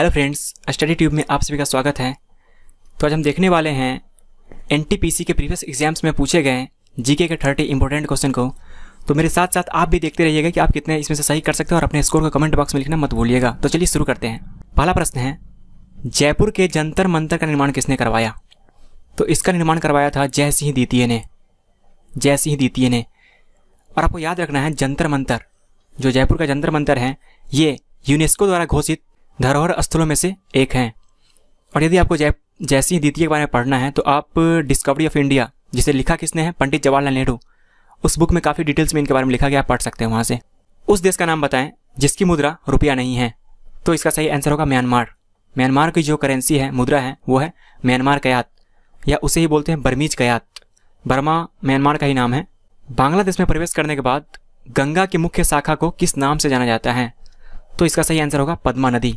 hello friends study tube में आप सभी का स्वागत है तो आज हम देखने वाले हैं एन के प्रीवियस एग्जाम्स में पूछे गए जीके के थर्टी इंपॉर्टेंट क्वेश्चन को तो मेरे साथ साथ आप भी देखते रहिएगा कि आप कितने इसमें से सही कर सकते हैं और अपने स्कोर को कमेंट बॉक्स में लिखना मत भूलिएगा तो चलिए शुरू करते हैं पहला प्रश्न है जयपुर के जंतर मंतर का निर्माण किसने करवाया तो इसका निर्माण करवाया था जय सिंह द्वितीय ने जय सिंह द्वितीय ने और आपको याद रखना है जंतर मंतर जो जयपुर का जंतर मंतर है ये यूनेस्को द्वारा घोषित धरोहर स्थलों में से एक हैं और यदि आपको जय जैसी द्वितीय के बारे में पढ़ना है तो आप डिस्कवरी ऑफ इंडिया जिसे लिखा किसने है पंडित जवाहरलाल नेहरू उस बुक में काफ़ी डिटेल्स में इनके बारे में लिखा गया आप पढ़ सकते हैं वहाँ से उस देश का नाम बताएं जिसकी मुद्रा रुपया नहीं है तो इसका सही आंसर होगा म्यांमार म्यांमार की जो करेंसी है मुद्रा है वो है म्यांमार कयात या उसे ही बोलते हैं बर्मीज कयात बर्मा म्यांमार का ही नाम है बांग्लादेश में प्रवेश करने के बाद गंगा की मुख्य शाखा को किस नाम से जाना जाता है तो इसका सही आंसर होगा पद्मा नदी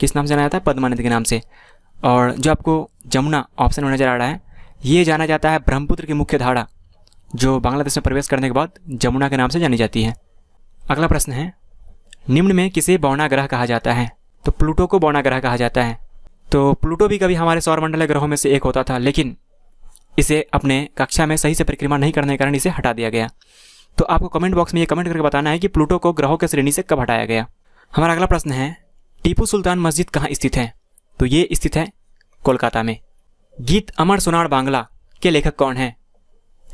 किस नाम से जाना जाता है पद्मानद के नाम से और जो आपको जमुना ऑप्शन में नज़र आ रहा है ये जाना जाता है ब्रह्मपुत्र की मुख्य धारा जो बांग्लादेश में प्रवेश करने के बाद जमुना के नाम से जानी जाती है अगला प्रश्न है निम्न में किसे बौना ग्रह कहा जाता है तो प्लूटो को बौना ग्रह कहा जाता है तो प्लूटो भी कभी हमारे सौरमंडल ग्रहों में से एक होता था लेकिन इसे अपने कक्षा में सही से परिक्रमा नहीं करने के कारण इसे हटा दिया गया तो आपको कमेंट बॉक्स में ये कमेंट करके बताना है कि प्लूटो को ग्रहों के श्रेणी से कब हटाया गया हमारा अगला प्रश्न है टीपू सुल्तान मस्जिद कहाँ स्थित है तो ये स्थित है कोलकाता में गीत अमर सोनार बांग्ला के लेखक कौन है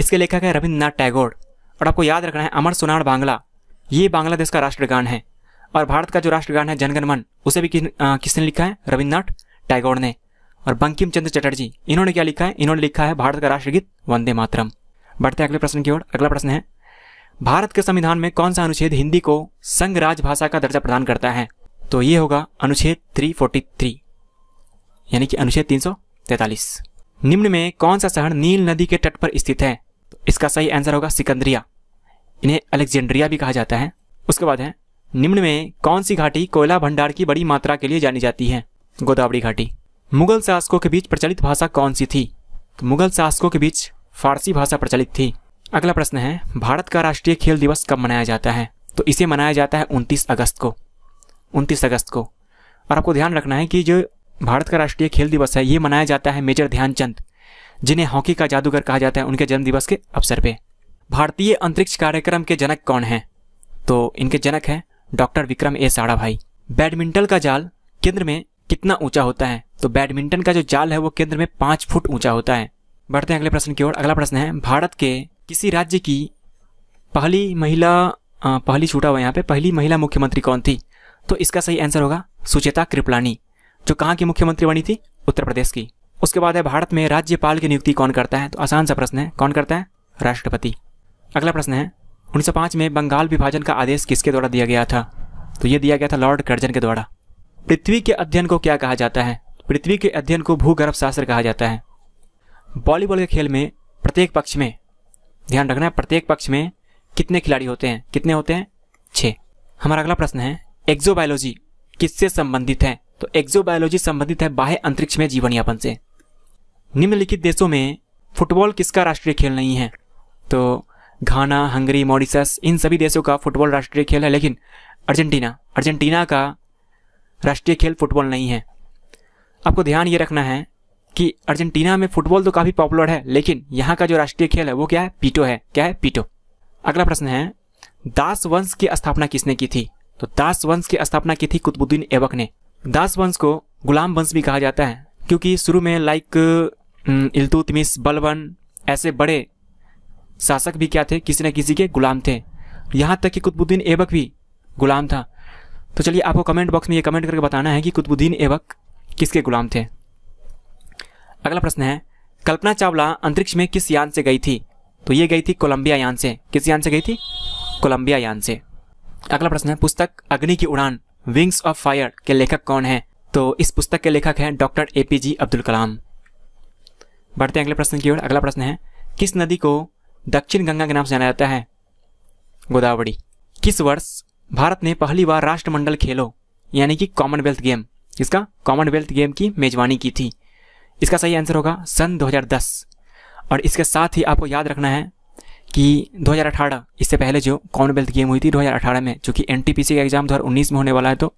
इसके लेखक है रविंद्रनाथ टैगोर और आपको याद रखना है अमर सोनार बांग्ला ये बांग्लादेश का राष्ट्रगान है और भारत का जो राष्ट्रगान है जनगणमन उसे भी आ, किसने लिखा है रविन्द्रनाथ टैगोर ने और बंकिम चंद्र चटर्जी इन्होंने क्या लिखा है इन्होंने लिखा है भारत का राष्ट्रगीत वंदे मातरम बढ़ते हैं अगले प्रश्न की ओर अगला प्रश्न है भारत के संविधान में कौन सा अनुच्छेद हिंदी को संघ राजभाषा का दर्जा प्रदान करता है तो ये होगा अनुच्छेद 343 यानी कि अनुच्छेद 343 निम्न में कौन सा शहर नील नदी के तट पर स्थित है तो इसका सही आंसर होगा सिकंदरिया इन्हें अलेक्जेंड्रिया भी कहा जाता है उसके बाद है निम्न में कौन सी घाटी कोयला भंडार की बड़ी मात्रा के लिए जानी जाती है गोदावरी घाटी मुगल शासकों के बीच प्रचलित भाषा कौन सी थी तो मुगल शासकों के बीच फारसी भाषा प्रचलित थी अगला प्रश्न है भारत का राष्ट्रीय खेल दिवस कब मनाया जाता है तो इसे मनाया जाता है 29 अगस्त को उनतीस अगस्त को और आपको ध्यान रखना है कि जो भारत का राष्ट्रीय खेल दिवस है ये मनाया जाता है मेजर ध्यानचंद जिन्हें हॉकी का जादूगर कहा जाता है उनके जन्म दिवस के अवसर पे भारतीय अंतरिक्ष कार्यक्रम के जनक कौन हैं तो इनके जनक हैं डॉक्टर विक्रम ए साड़ा भाई बैडमिंटन का जाल केंद्र में कितना ऊंचा होता है तो बैडमिंटन का जो जाल है वो केंद्र में पांच फुट ऊंचा होता है बढ़ते हैं अगले प्रश्न की ओर अगला प्रश्न है भारत के किसी राज्य की पहली महिला पहली छूटा हुआ यहाँ पे पहली महिला मुख्यमंत्री कौन थी तो इसका सही आंसर होगा सुचेता कृपलानी जो कहाँ की मुख्यमंत्री बनी थी उत्तर प्रदेश की उसके बाद है भारत में राज्यपाल की नियुक्ति कौन करता है तो आसान सा प्रश्न है कौन करता है राष्ट्रपति अगला प्रश्न है 1905 में बंगाल विभाजन का आदेश किसके द्वारा दिया गया था तो ये दिया गया था लॉर्ड कर्जन के द्वारा पृथ्वी के अध्ययन को क्या कहा जाता है पृथ्वी के अध्ययन को भूगर्भ शास्त्र कहा जाता है वॉलीबॉल के खेल में प्रत्येक पक्ष में ध्यान रखना है प्रत्येक पक्ष में कितने खिलाड़ी होते हैं कितने होते हैं छः हमारा अगला प्रश्न है एक्जोबायोलॉजी किससे संबंधित है तो एक्जोबायोलॉजी संबंधित है बाह्य अंतरिक्ष में जीवन यापन से निम्नलिखित देशों में फुटबॉल किसका राष्ट्रीय खेल नहीं है तो घाना हंगरी मॉरिशस इन सभी देशों का फुटबॉल राष्ट्रीय खेल है लेकिन अर्जेंटीना अर्जेंटीना का राष्ट्रीय खेल फुटबॉल नहीं है आपको ध्यान ये रखना है कि अर्जेंटीना में फुटबॉल तो काफ़ी पॉपुलर है लेकिन यहाँ का जो राष्ट्रीय खेल है वो क्या है पीटो है क्या है पीटो अगला प्रश्न है दास वंश की स्थापना किसने की थी तो दास वंश की स्थापना की थी कुतुबुद्दीन ऐबक ने दास वंश को गुलाम वंश भी कहा जाता है क्योंकि शुरू में लाइक इलतुतमिस बलबन ऐसे बड़े शासक भी क्या थे किसी न किसी के गुलाम थे यहाँ तक कि कुतुबुद्दीन ऐबक भी गुलाम था तो चलिए आपको कमेंट बॉक्स में ये कमेंट करके बताना है कि कुतुबुद्दीन ऐबक किसके गुलाम थे अगला प्रश्न है कल्पना चावला अंतरिक्ष में किस यान से गई थी तो ये गई थी कोलंबिया यान से किस यान से गई थी कोलंबिया यान से अगला प्रश्न है पुस्तक अग्नि की उड़ान विंग्स ऑफ फायर के लेखक कौन है तो इस पुस्तक के लेखक हैं doctor A P J Abdul Kalam बढ़ते हैं अगले प्रश्न की ओर अगला प्रश्न है किस नदी को दक्षिण गंगा के नाम से जाना जाता है गोदावरी किस वर्ष भारत ने पहली बार राष्ट्रमंडल खेलो यानी कि कॉमनवेल्थ गेम इसका कॉमनवेल्थ गेम की मेजबानी की थी इसका सही आंसर होगा सन 2010 और इसके साथ ही आपको याद रखना है कि 2018 इससे पहले जो कॉमनवेल्थ गेम हुई थी 2018 में जो कि एन का एग्ज़ाम 2019 में होने वाला है तो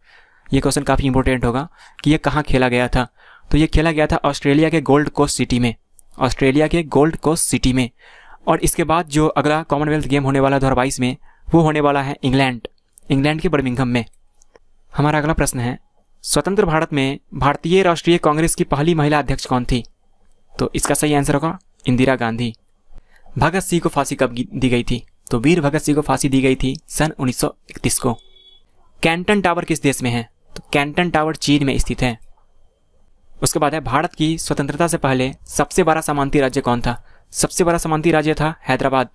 ये क्वेश्चन काफ़ी इंपॉर्टेंट होगा कि ये कहाँ खेला गया था तो ये खेला गया था ऑस्ट्रेलिया के गोल्ड कोस्ट सिटी में ऑस्ट्रेलिया के गोल्ड कोस्ट सिटी में और इसके बाद जो अगला कॉमनवेल्थ गेम होने वाला दो में वो होने वाला है इंग्लैंड इंग्लैंड के बर्मिंगम में हमारा अगला प्रश्न है स्वतंत्र भारत में भारतीय राष्ट्रीय कांग्रेस की पहली महिला अध्यक्ष कौन थी तो इसका सही आंसर होगा इंदिरा गांधी भगत सिंह को फांसी कब दी गई थी तो वीर भगत सिंह को फांसी दी गई थी सन 1931 को कैंटन टावर किस देश में है तो कैंटन टावर चीन में स्थित है उसके बाद है भारत की स्वतंत्रता से पहले सबसे बड़ा सामानती राज्य कौन था सबसे बड़ा सामांती राज्य था हैदराबाद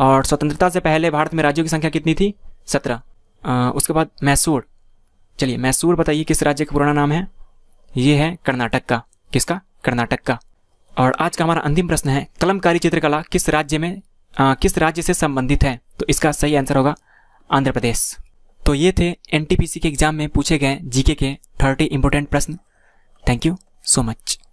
और स्वतंत्रता से पहले भारत में राज्यों की संख्या कितनी थी सत्रह उसके बाद मैसूर चलिए मैसूर बताइए किस राज्य का पुराना नाम है ये है कर्नाटक का किसका कर्नाटक का और आज का हमारा अंतिम प्रश्न है कलमकारी चित्रकला किस राज्य में आ, किस राज्य से संबंधित है तो इसका सही आंसर होगा आंध्र प्रदेश तो ये थे एन के एग्जाम में पूछे गए जीके के थर्टी इंपोर्टेंट प्रश्न थैंक यू सो मच